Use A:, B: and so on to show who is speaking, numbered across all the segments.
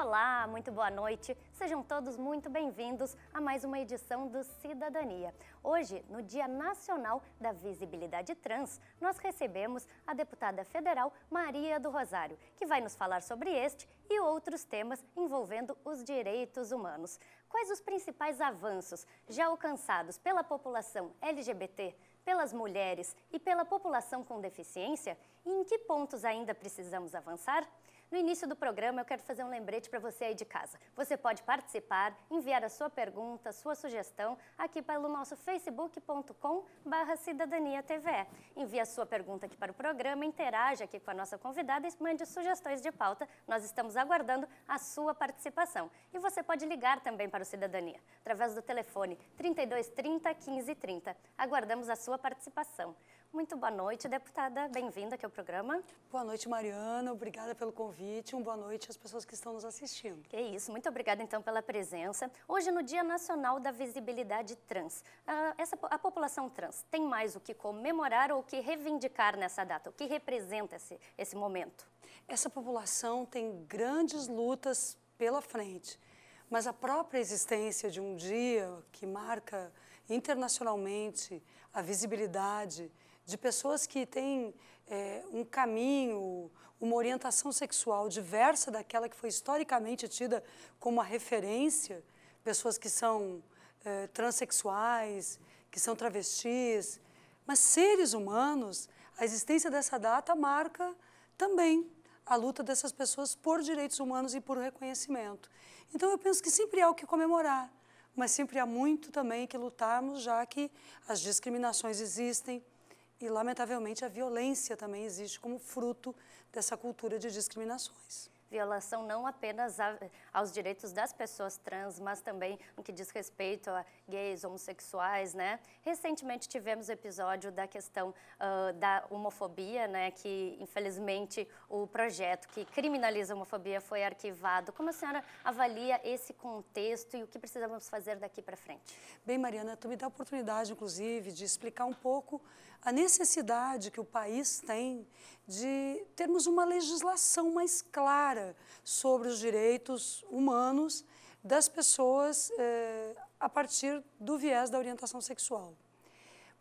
A: Olá, muito boa noite. Sejam todos muito bem-vindos a mais uma edição do Cidadania. Hoje, no Dia Nacional da Visibilidade Trans, nós recebemos a deputada federal Maria do Rosário, que vai nos falar sobre este e outros temas envolvendo os direitos humanos. Quais os principais avanços já alcançados pela população LGBT pelas mulheres e pela população com deficiência e em que pontos ainda precisamos avançar? No início do programa, eu quero fazer um lembrete para você aí de casa. Você pode participar, enviar a sua pergunta, sua sugestão aqui pelo nosso facebookcom Cidadania Envie a sua pergunta aqui para o programa, interaja aqui com a nossa convidada e mande sugestões de pauta. Nós estamos aguardando a sua participação. E você pode ligar também para o Cidadania através do telefone 3230 1530. Aguardamos a sua participação. Muito boa noite, deputada. Bem-vinda aqui ao programa. Boa noite, Mariana. Obrigada pelo convite. Um boa noite às pessoas que estão nos assistindo. É isso. Muito obrigada, então, pela presença. Hoje, é no Dia Nacional da Visibilidade Trans, a, ah, essa, a população trans tem mais o que comemorar ou o que reivindicar nessa data? O que representa esse, esse momento? Essa população
B: tem grandes lutas pela frente, mas a própria existência de um dia que marca internacionalmente a visibilidade de pessoas que têm é, um caminho, uma orientação sexual diversa daquela que foi historicamente tida como a referência, pessoas que são é, transexuais, que são travestis, mas seres humanos, a existência dessa data marca também a luta dessas pessoas por direitos humanos e por reconhecimento. Então eu penso que sempre há o que comemorar, mas sempre há muito também que lutarmos, já que as discriminações existem, e, lamentavelmente, a violência também existe como fruto dessa cultura de discriminações
A: violação não apenas a, aos direitos das pessoas trans, mas também no que diz respeito a gays, homossexuais, né? Recentemente tivemos o episódio da questão uh, da homofobia, né? Que infelizmente o projeto que criminaliza a homofobia foi arquivado. Como a senhora avalia esse contexto e o que precisamos fazer daqui para frente?
B: Bem, Mariana, tu me dá a oportunidade, inclusive, de explicar um pouco a necessidade que o país tem de termos uma legislação mais clara sobre os direitos humanos das pessoas eh, a partir do viés da orientação sexual.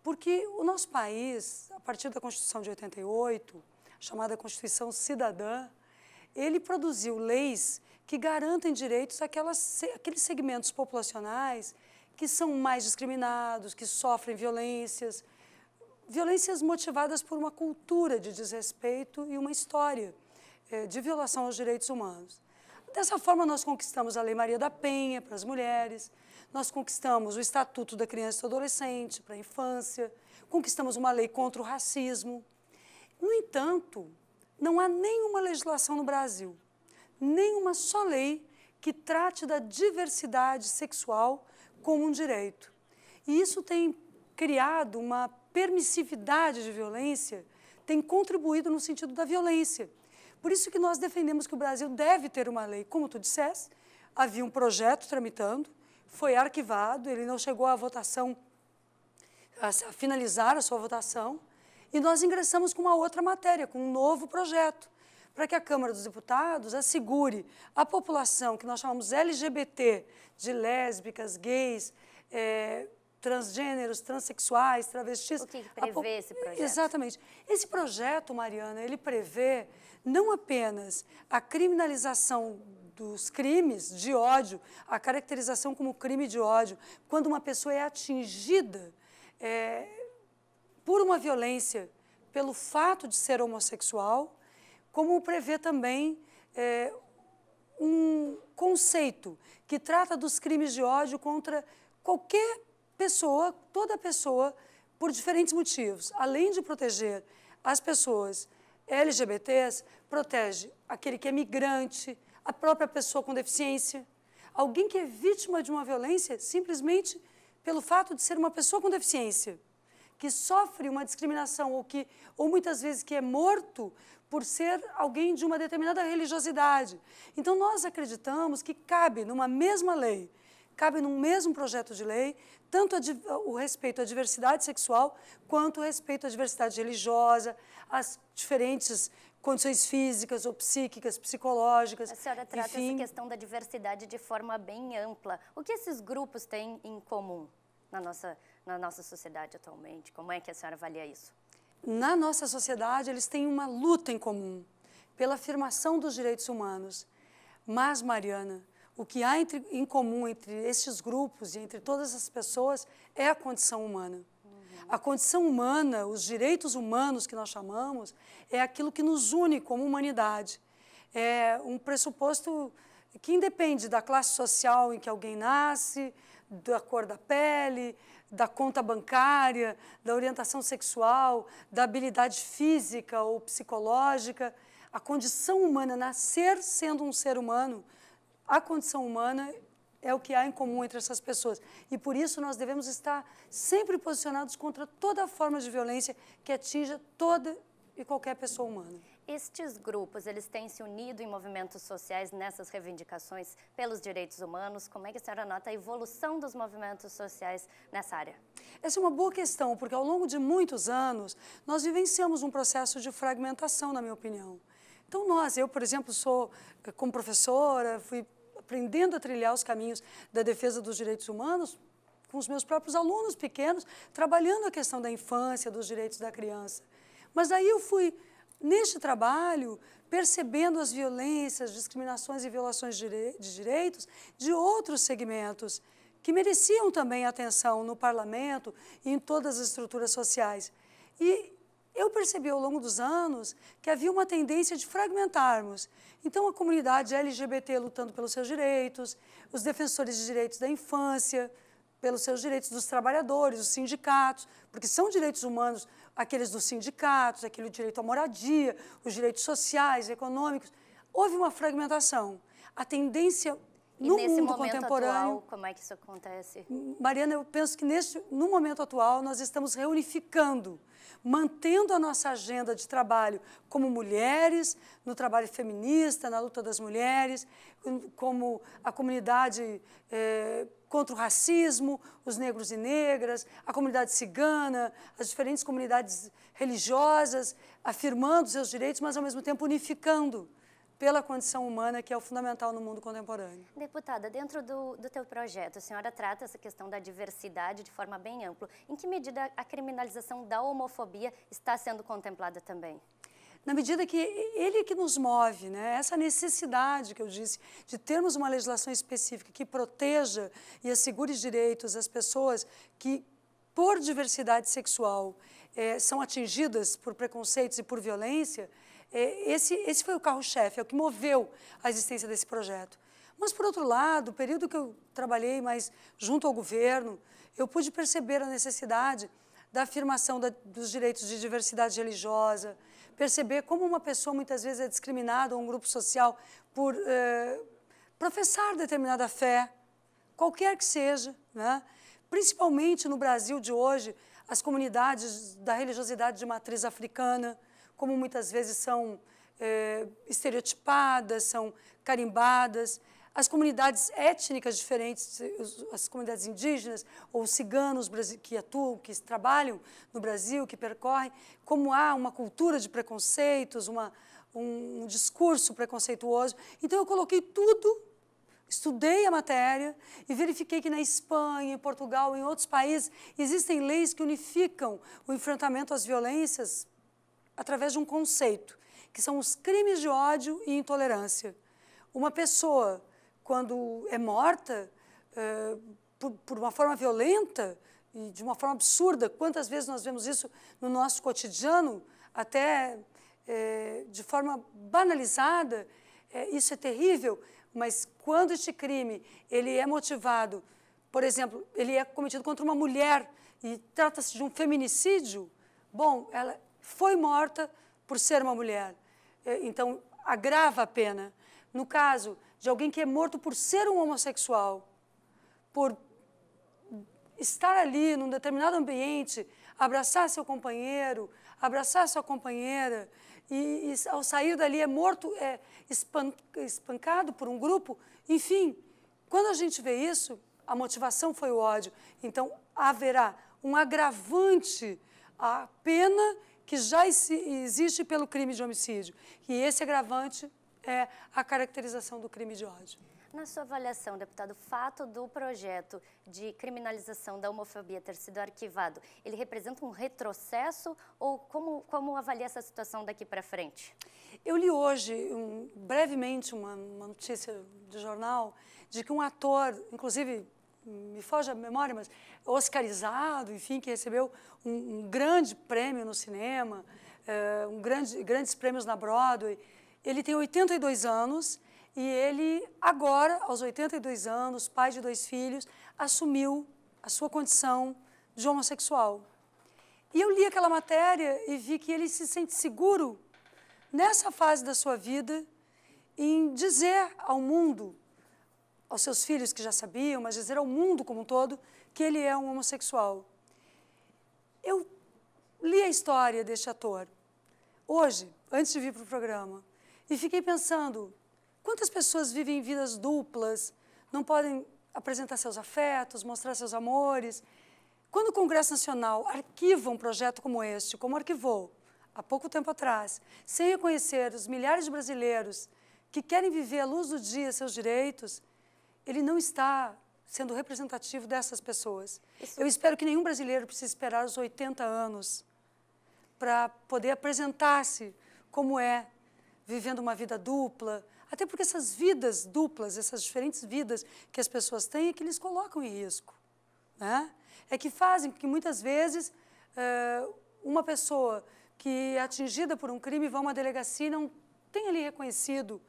B: Porque o nosso país, a partir da Constituição de 88, chamada Constituição Cidadã, ele produziu leis que garantem direitos àquelas, àqueles segmentos populacionais que são mais discriminados, que sofrem violências, violências motivadas por uma cultura de desrespeito e uma história eh, de violação aos direitos humanos. Dessa forma, nós conquistamos a Lei Maria da Penha para as mulheres, nós conquistamos o Estatuto da Criança e do Adolescente para a Infância, conquistamos uma lei contra o racismo. No entanto, não há nenhuma legislação no Brasil, nenhuma só lei que trate da diversidade sexual como um direito. E isso tem criado uma permissividade de violência, tem contribuído no sentido da violência. Por isso que nós defendemos que o Brasil deve ter uma lei, como tu disseste, havia um projeto tramitando, foi arquivado, ele não chegou à votação, a finalizar a sua votação, e nós ingressamos com uma outra matéria, com um novo projeto, para que a Câmara dos Deputados assegure a população que nós chamamos LGBT, de lésbicas, gays, é, transgêneros, transexuais, travestis. O que, que prevê esse projeto? Exatamente. Esse projeto, Mariana, ele prevê não apenas a criminalização dos crimes de ódio, a caracterização como crime de ódio, quando uma pessoa é atingida é, por uma violência pelo fato de ser homossexual, como prevê também é, um conceito que trata dos crimes de ódio contra qualquer pessoa, toda pessoa, por diferentes motivos. Além de proteger as pessoas LGBTs, protege aquele que é migrante, a própria pessoa com deficiência, alguém que é vítima de uma violência simplesmente pelo fato de ser uma pessoa com deficiência, que sofre uma discriminação ou que ou muitas vezes que é morto por ser alguém de uma determinada religiosidade. Então nós acreditamos que cabe numa mesma lei, cabe num mesmo projeto de lei, tanto o respeito à diversidade sexual quanto o respeito à diversidade religiosa,
A: às diferentes condições físicas ou psíquicas, psicológicas. A senhora trata enfim. essa questão da diversidade de forma bem ampla. O que esses grupos têm em comum na nossa, na nossa sociedade atualmente? Como é que a senhora avalia isso?
B: Na nossa sociedade, eles têm uma luta em comum pela afirmação dos direitos humanos. Mas, Mariana, o que há entre, em comum entre estes grupos e entre todas as pessoas é a condição humana. A condição humana, os direitos humanos que nós chamamos, é aquilo que nos une como humanidade. É um pressuposto que independe da classe social em que alguém nasce, da cor da pele, da conta bancária, da orientação sexual, da habilidade física ou psicológica. A condição humana, nascer sendo um ser humano, a condição humana é o que há em comum entre essas pessoas. E por isso nós devemos estar sempre posicionados contra toda forma de violência que atinja toda
A: e qualquer pessoa humana. Estes grupos, eles têm se unido em movimentos sociais nessas reivindicações pelos direitos humanos. Como é que a senhora nota a evolução dos movimentos sociais nessa área?
B: Essa é uma boa questão, porque ao longo de muitos anos, nós vivenciamos um processo de fragmentação, na minha opinião. Então, nós, eu, por exemplo, sou, eh, como professora, fui aprendendo a trilhar os caminhos da defesa dos direitos humanos com os meus próprios alunos pequenos, trabalhando a questão da infância, dos direitos da criança. Mas aí eu fui, neste trabalho, percebendo as violências, discriminações e violações de direitos de outros segmentos que mereciam também atenção no parlamento e em todas as estruturas sociais. E eu percebi ao longo dos anos que havia uma tendência de fragmentarmos. Então, a comunidade LGBT lutando pelos seus direitos, os defensores de direitos da infância, pelos seus direitos dos trabalhadores, os sindicatos, porque são direitos humanos aqueles dos sindicatos, aquele direito à moradia, os direitos sociais, econômicos. Houve uma fragmentação. A tendência e no mundo contemporâneo. Atual,
A: como é que isso acontece?
B: Mariana, eu penso que neste, no momento atual nós estamos reunificando mantendo a nossa agenda de trabalho como mulheres, no trabalho feminista, na luta das mulheres, como a comunidade eh, contra o racismo, os negros e negras, a comunidade cigana, as diferentes comunidades religiosas, afirmando seus direitos, mas ao mesmo tempo unificando pela condição humana, que é o fundamental no mundo contemporâneo.
A: Deputada, dentro do, do teu projeto, a senhora trata essa questão da diversidade de forma bem ampla. Em que medida a criminalização da homofobia está sendo contemplada também?
B: na medida que ele é que nos move, né? Essa necessidade que eu disse de termos uma legislação específica que proteja e assegure direitos às pessoas que, por diversidade sexual, eh, são atingidas por preconceitos e por violência, é, esse, esse foi o carro-chefe, é o que moveu a existência desse projeto. Mas, por outro lado, o período que eu trabalhei mais junto ao governo, eu pude perceber a necessidade da afirmação da, dos direitos de diversidade religiosa, perceber como uma pessoa muitas vezes é discriminada ou um grupo social por eh, professar determinada fé, qualquer que seja, né? principalmente no Brasil de hoje, as comunidades da religiosidade de matriz africana, como muitas vezes são é, estereotipadas, são carimbadas. As comunidades étnicas diferentes, as comunidades indígenas ou ciganos que atuam, que trabalham no Brasil, que percorrem, como há uma cultura de preconceitos, uma, um, um discurso preconceituoso. Então, eu coloquei tudo estudei a matéria e verifiquei que na Espanha, em Portugal, em outros países, existem leis que unificam o enfrentamento às violências através de um conceito, que são os crimes de ódio e intolerância. Uma pessoa, quando é morta é, por, por uma forma violenta e de uma forma absurda, quantas vezes nós vemos isso no nosso cotidiano, até é, de forma banalizada, é, isso é terrível, mas quando este crime ele é motivado, por exemplo, ele é cometido contra uma mulher e trata-se de um feminicídio, bom, ela foi morta por ser uma mulher. É, então, agrava a pena. No caso de alguém que é morto por ser um homossexual, por estar ali num determinado ambiente, abraçar seu companheiro, abraçar sua companheira, e, e ao sair dali é morto, é espancado por um grupo, enfim, quando a gente vê isso, a motivação foi o ódio. Então haverá um agravante à pena que já existe pelo crime de homicídio. E esse agravante é a caracterização do crime de ódio.
A: Na sua avaliação, deputado, o fato do projeto de criminalização da homofobia ter sido arquivado, ele representa um retrocesso ou como, como avalia essa situação daqui para frente?
B: Eu li hoje, um, brevemente, uma, uma notícia de jornal de que um ator, inclusive me foge a memória, mas oscarizado, enfim, que recebeu um, um grande prêmio no cinema, uh, um grande, grandes prêmios na Broadway. Ele tem 82 anos e ele agora, aos 82 anos, pai de dois filhos, assumiu a sua condição de homossexual. E eu li aquela matéria e vi que ele se sente seguro nessa fase da sua vida em dizer ao mundo aos seus filhos que já sabiam, mas dizer ao mundo como um todo que ele é um homossexual. Eu li a história deste ator hoje, antes de vir para o programa, e fiquei pensando quantas pessoas vivem vidas duplas, não podem apresentar seus afetos, mostrar seus amores. Quando o Congresso Nacional arquiva um projeto como este, como arquivou há pouco tempo atrás, sem reconhecer os milhares de brasileiros que querem viver à luz do dia seus direitos, ele não está sendo representativo dessas pessoas. Isso. Eu espero que nenhum brasileiro precise esperar os 80 anos para poder apresentar-se como é, vivendo uma vida dupla, até porque essas vidas duplas, essas diferentes vidas que as pessoas têm é que lhes colocam em risco, né? É que fazem que muitas vezes eh, uma pessoa que é atingida por um crime vá a uma delegacia e não tem ali reconhecido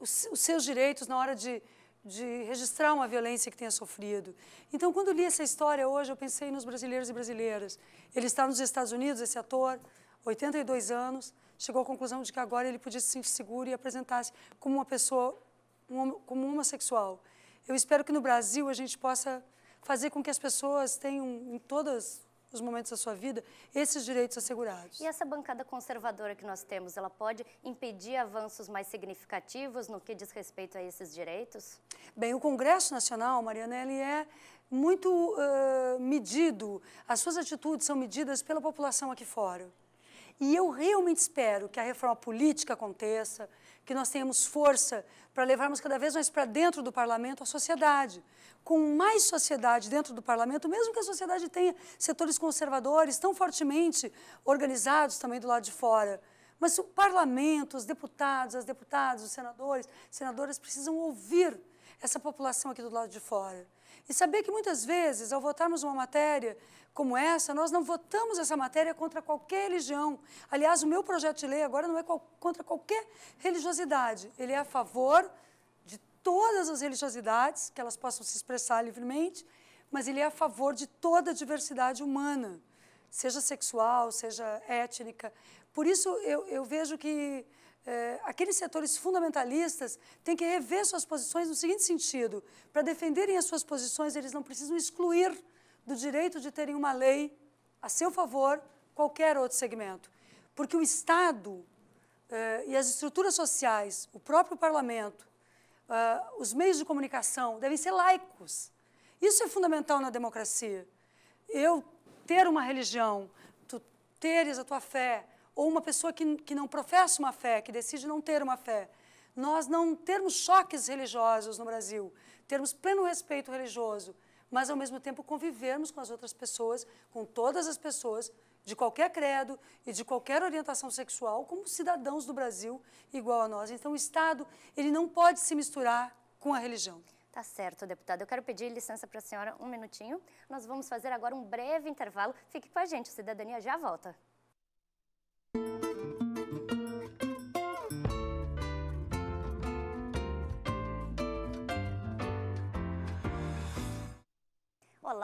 B: os seus direitos na hora de de registrar uma violência que tenha sofrido. Então, quando li essa história hoje, eu pensei nos brasileiros e brasileiras. Ele está nos Estados Unidos, esse ator, 82 anos, chegou à conclusão de que agora ele podia se sentir seguro e apresentar-se como uma pessoa, um, como homossexual. Eu espero que no Brasil a gente possa fazer com que as pessoas
A: tenham, em todas nos momentos da sua vida, esses direitos assegurados. E essa bancada conservadora que nós temos, ela pode impedir avanços mais significativos no que diz respeito a esses direitos?
B: Bem, o Congresso Nacional, Mariana, ele é muito uh, medido, as suas atitudes são medidas pela população aqui fora. E eu realmente espero que a reforma política aconteça, que nós tenhamos força para levarmos cada vez mais para dentro do parlamento a sociedade. Com mais sociedade dentro do parlamento, mesmo que a sociedade tenha setores conservadores tão fortemente organizados também do lado de fora, mas o parlamento, os deputados, as deputadas, os senadores, senadoras precisam ouvir essa população aqui do lado de fora. E saber que muitas vezes, ao votarmos uma matéria como essa, nós não votamos essa matéria contra qualquer religião. Aliás, o meu projeto de lei agora não é contra qualquer religiosidade, ele é a favor de todas as religiosidades, que elas possam se expressar livremente, mas ele é a favor de toda a diversidade humana, seja sexual, seja étnica. Por isso, eu, eu vejo que é, aqueles setores fundamentalistas têm que rever suas posições no seguinte sentido: para defenderem as suas posições, eles não precisam excluir do direito de terem uma lei a seu favor, qualquer outro segmento. Porque o Estado eh, e as estruturas sociais, o próprio parlamento, eh, os meios de comunicação devem ser laicos. Isso é fundamental na democracia. Eu ter uma religião, tu teres a tua fé, ou uma pessoa que, que não professa uma fé, que decide não ter uma fé, nós não termos choques religiosos no Brasil, termos pleno respeito religioso, mas ao mesmo tempo convivermos com as outras pessoas, com todas as pessoas, de qualquer credo e de qualquer orientação sexual, como cidadãos do Brasil igual a nós. Então, o Estado ele não pode se
A: misturar com a religião. Tá certo, deputada. Eu quero pedir licença para a senhora um minutinho. Nós vamos fazer agora um breve intervalo. Fique com a gente, a Cidadania já volta.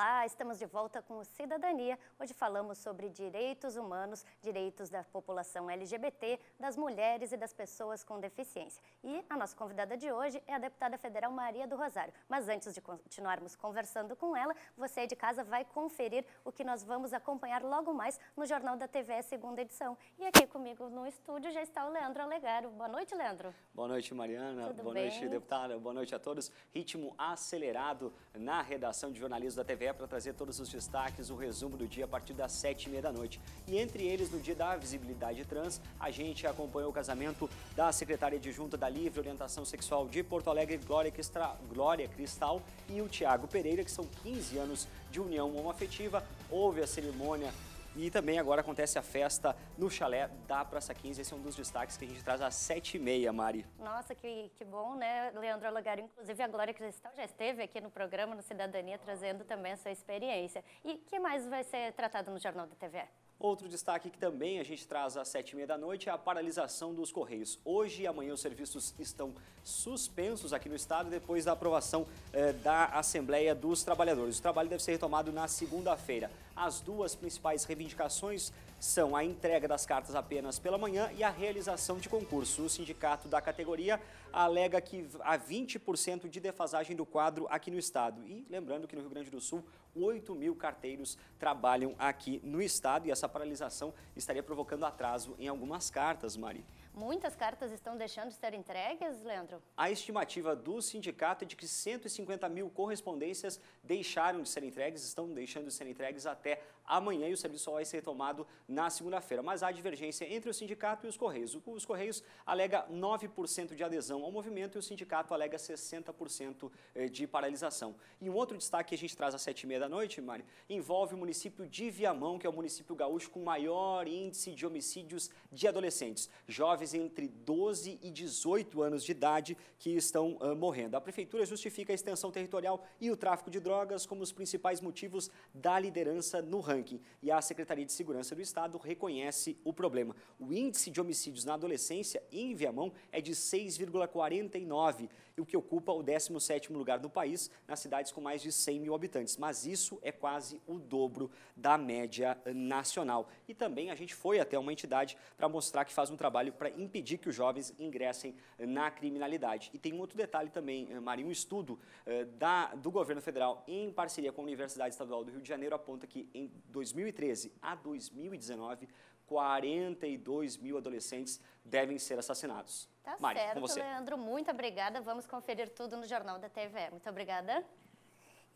A: Olá, estamos de volta com o Cidadania. Hoje falamos sobre direitos humanos, direitos da população LGBT, das mulheres e das pessoas com deficiência. E a nossa convidada de hoje é a deputada federal Maria do Rosário. Mas antes de continuarmos conversando com ela, você aí de casa vai conferir o que nós vamos acompanhar logo mais no Jornal da TV segunda edição. E aqui comigo no estúdio já está o Leandro Alegaro. Boa noite, Leandro.
C: Boa noite, Mariana. Tudo Boa bem? noite, deputada. Boa noite a todos. Ritmo acelerado na redação de jornalismo da TV para trazer todos os destaques, o resumo do dia a partir das sete e meia da noite. E entre eles, no dia da visibilidade trans, a gente acompanhou o casamento da secretária adjunta da Livre Orientação Sexual de Porto Alegre, Glória, Cristra... Glória Cristal, e o Tiago Pereira, que são 15 anos de união homoafetiva. Houve a cerimônia e também agora acontece a festa no chalé da Praça 15. Esse é um dos destaques que a gente traz às 7h30, Mari.
A: Nossa, que, que bom, né? Leandro Alogaro, inclusive a Glória Cristal já esteve aqui no programa, no Cidadania, trazendo também a sua experiência. E o que mais vai ser tratado no Jornal da TV?
C: Outro destaque que também a gente traz às sete e meia da noite é a paralisação dos Correios. Hoje e amanhã os serviços estão suspensos aqui no estado depois da aprovação eh, da Assembleia dos Trabalhadores. O trabalho deve ser retomado na segunda-feira. As duas principais reivindicações são a entrega das cartas apenas pela manhã e a realização de concurso. O sindicato da categoria alega que há 20% de defasagem do quadro aqui no estado. E lembrando que no Rio Grande do Sul, 8 mil carteiros trabalham aqui no estado e essa paralisação estaria provocando atraso em algumas cartas, Mari.
A: Muitas cartas estão deixando de ser entregues, Leandro?
C: A estimativa do sindicato é de que 150 mil correspondências deixaram de ser entregues, estão deixando de ser entregues até amanhã e o serviço só vai ser retomado na segunda-feira. Mas há divergência entre o sindicato e os Correios. Os Correios alega 9% de adesão ao movimento e o sindicato alega 60% eh, de paralisação. E um outro destaque que a gente traz às 7h30 da noite, Mari, envolve o município de Viamão, que é o município gaúcho com maior índice de homicídios de adolescentes. Jovens entre 12 e 18 anos de idade que estão uh, morrendo. A prefeitura justifica a extensão territorial e o tráfico de drogas como os principais motivos da liderança no ranking e a Secretaria de Segurança do Estado reconhece o problema. O índice de homicídios na adolescência em Viamão é de 6,49 e o que ocupa o 17º lugar do país nas cidades com mais de 100 mil habitantes. Mas isso é quase o dobro da média nacional. E também a gente foi até uma entidade para mostrar que faz um trabalho para impedir que os jovens ingressem na criminalidade. E tem um outro detalhe também, eh, Maria, um estudo eh, da, do governo federal em parceria com a Universidade Estadual do Rio de Janeiro aponta que em 2013 a 2019 42 mil adolescentes devem ser assassinados. Tá Mari, certo, com você.
A: Leandro. Muito obrigada. Vamos conferir tudo no Jornal da TV. Muito obrigada.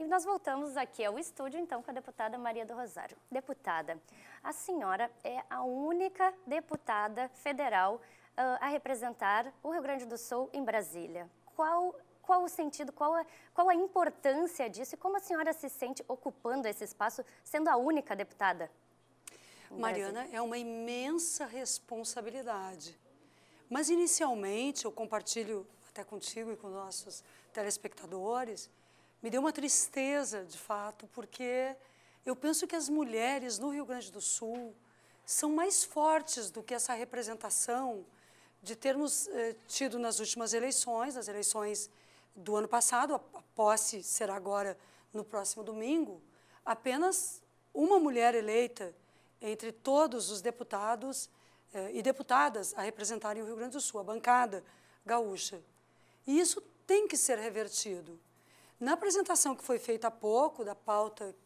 A: E nós voltamos aqui ao estúdio, então, com a deputada Maria do Rosário. Deputada, a senhora é a única deputada federal uh, a representar o Rio Grande do Sul em Brasília. Qual, qual o sentido, qual a, qual a importância disso e como a senhora se sente ocupando esse espaço, sendo a única deputada?
B: Mariana, é uma imensa responsabilidade. Mas inicialmente, eu compartilho até contigo e com nossos telespectadores, me deu uma tristeza, de fato, porque eu penso que as mulheres no Rio Grande do Sul são mais fortes do que essa representação de termos eh, tido nas últimas eleições, nas eleições do ano passado, a posse será agora no próximo domingo, apenas uma mulher eleita entre todos os deputados eh, e deputadas a representarem o Rio Grande do Sul, a bancada gaúcha. E isso tem que ser revertido. Na apresentação que foi feita há pouco, da pauta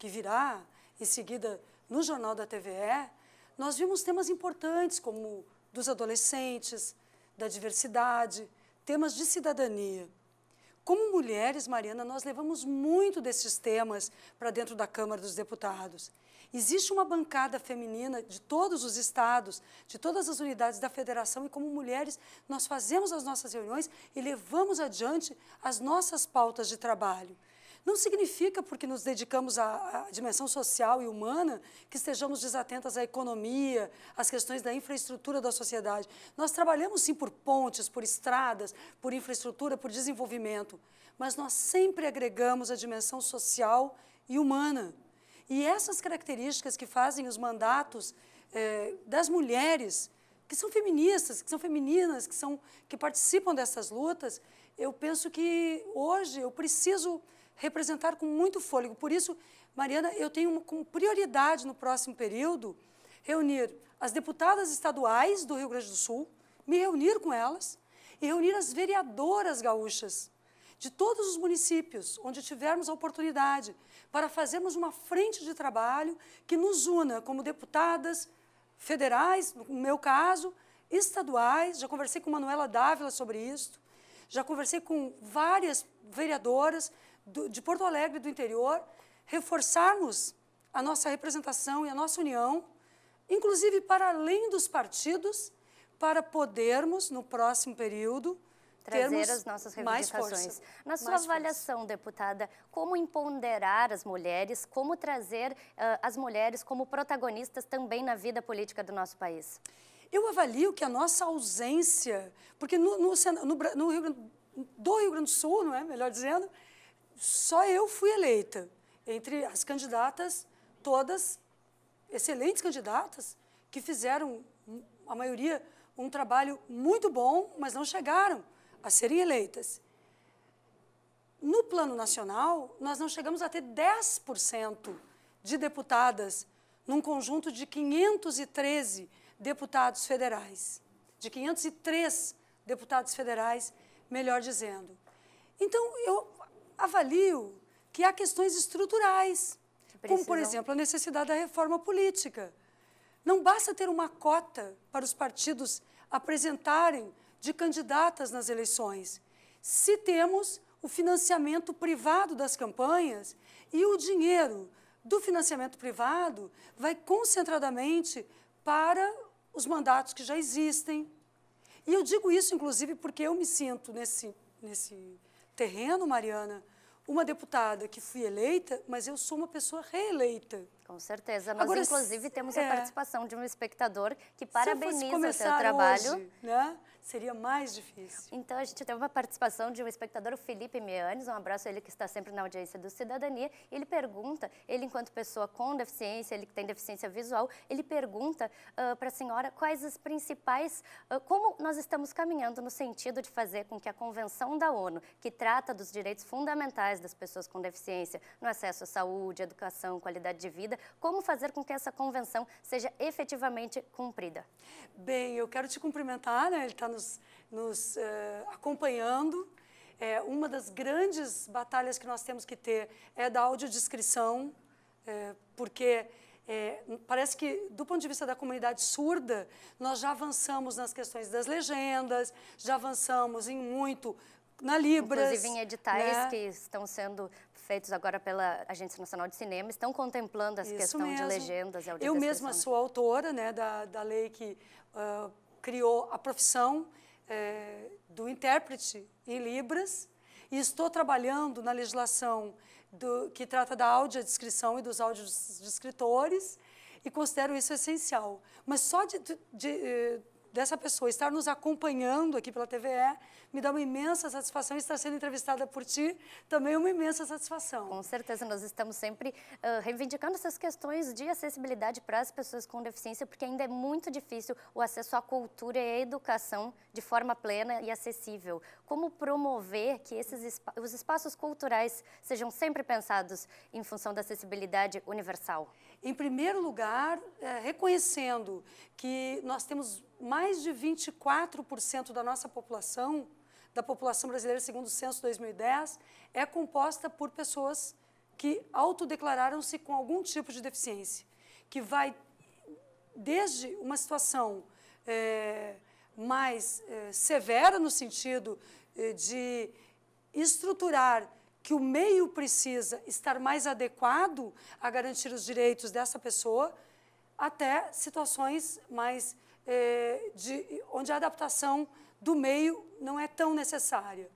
B: que virá, em seguida no Jornal da TVE, nós vimos temas importantes como dos adolescentes, da diversidade, temas de cidadania. Como mulheres, Mariana, nós levamos muito desses temas para dentro da Câmara dos Deputados. Existe uma bancada feminina de todos os estados, de todas as unidades da federação, e como mulheres, nós fazemos as nossas reuniões e levamos adiante as nossas pautas de trabalho. Não significa, porque nos dedicamos à, à dimensão social e humana, que estejamos desatentas à economia, às questões da infraestrutura da sociedade. Nós trabalhamos sim por pontes, por estradas, por infraestrutura, por desenvolvimento, mas nós sempre agregamos a dimensão social e humana. E essas características que fazem os mandatos eh, das mulheres, que são feministas, que são femininas, que, são, que participam dessas lutas, eu penso que hoje eu preciso representar com muito fôlego. Por isso, Mariana, eu tenho como prioridade no próximo período reunir as deputadas estaduais do Rio Grande do Sul, me reunir com elas e reunir as vereadoras gaúchas de todos os municípios onde tivermos a oportunidade para fazermos uma frente de trabalho que nos una como deputadas federais, no meu caso, estaduais. Já conversei com Manuela Dávila sobre isso, já conversei com várias vereadoras do, de Porto Alegre, do interior, reforçarmos a nossa representação e a nossa união, inclusive para além dos
A: partidos, para podermos, no próximo período, trazer as nossas reivindicações. Na sua mais avaliação, força. deputada, como empoderar as mulheres, como trazer uh, as mulheres como protagonistas também na vida política do nosso país?
B: Eu avalio que a nossa ausência, porque no, no, no, no Rio Grande, do Rio Grande do Sul, não é, melhor dizendo, só eu fui eleita. Entre as candidatas, todas excelentes candidatas, que fizeram, a maioria, um trabalho muito bom, mas não chegaram a serem eleitas. No plano nacional, nós não chegamos a ter 10% de deputadas num conjunto de 513 deputados federais, de 503 deputados federais, melhor dizendo. Então, eu avalio que há questões estruturais, como, por exemplo, a necessidade da reforma política. Não basta ter uma cota para os partidos apresentarem de candidatas nas eleições, se temos o financiamento privado das campanhas e o dinheiro do financiamento privado vai concentradamente para os mandatos que já existem. E eu digo isso, inclusive, porque eu me sinto nesse, nesse terreno, Mariana, uma deputada que fui eleita, mas eu sou uma pessoa
A: reeleita. Com certeza. Nós, Agora, inclusive, temos é... a participação de um espectador que parabeniza o seu trabalho. Hoje, né? Seria mais difícil. Então, a gente tem uma participação de um espectador, o Felipe Meanes, um abraço, ele que está sempre na audiência do Cidadania. Ele pergunta, ele enquanto pessoa com deficiência, ele que tem deficiência visual, ele pergunta uh, ah, para a senhora quais as principais, uh, como nós estamos caminhando no sentido de fazer com que a Convenção da ONU, que trata dos direitos fundamentais das pessoas com deficiência, no acesso à saúde, educação, qualidade de vida, como fazer com que essa convenção seja efetivamente cumprida?
B: Bem, eu quero te cumprimentar, né? ele está nos, nos uh, acompanhando. É, uma das grandes batalhas que nós temos que ter é da audiodescrição, é, porque é, parece que, do ponto de vista da comunidade surda, nós já avançamos nas questões das legendas, já avançamos em muito na Libras. Inclusive em editais né? que
A: estão sendo feitos agora pela Agência Nacional de Cinema estão contemplando essa Isso questão mesmo. de legendas e Eu mesma
B: sou autora né, da, da lei que uh, criou a profissão é, do intérprete em Libras e estou trabalhando na legislação do, que trata da audiodescrição e dos audiodescritores e considero isso essencial. Mas só de, de, de eh, dessa pessoa estar nos acompanhando aqui pela TVE me dá uma imensa satisfação. Estar
A: sendo entrevistada por ti também é uma imensa satisfação. Com certeza, nós estamos sempre uh, reivindicando essas questões de acessibilidade para as pessoas com deficiência, porque ainda é muito difícil o acesso à cultura e à educação de forma plena e acessível. Como promover que esses os espaços culturais sejam sempre pensados em função da acessibilidade universal? Em primeiro lugar, é, reconhecendo que nós temos
B: mais de 24% da nossa população, da população brasileira segundo o censo 2010, é composta por pessoas que autodeclararam-se com algum tipo de deficiência, que vai desde uma situação é, mais é, severa no sentido é, de estruturar que o meio precisa estar mais adequado a garantir os direitos dessa pessoa, até situações mais é, de, onde a adaptação do meio não é tão necessária.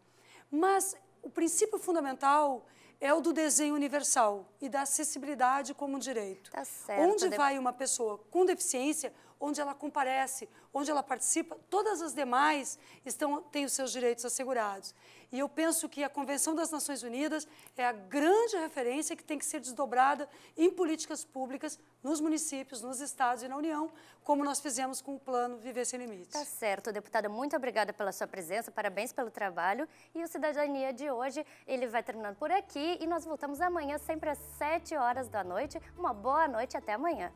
B: Mas o princípio fundamental é o do desenho universal e da acessibilidade como um direito. Tá certo, Onde vai uma pessoa com deficiência onde ela comparece, onde ela participa, todas as demais estão, têm os seus direitos assegurados. E eu penso que a Convenção das Nações Unidas é a grande referência que tem que ser desdobrada em
A: políticas públicas nos municípios, nos estados e na União, como nós fizemos com o plano Viver Sem Limites. Tá certo, deputada, muito obrigada pela sua presença, parabéns pelo trabalho. E o Cidadania de hoje, ele vai terminando por aqui e nós voltamos amanhã, sempre às 7 horas da noite. Uma boa noite, até amanhã.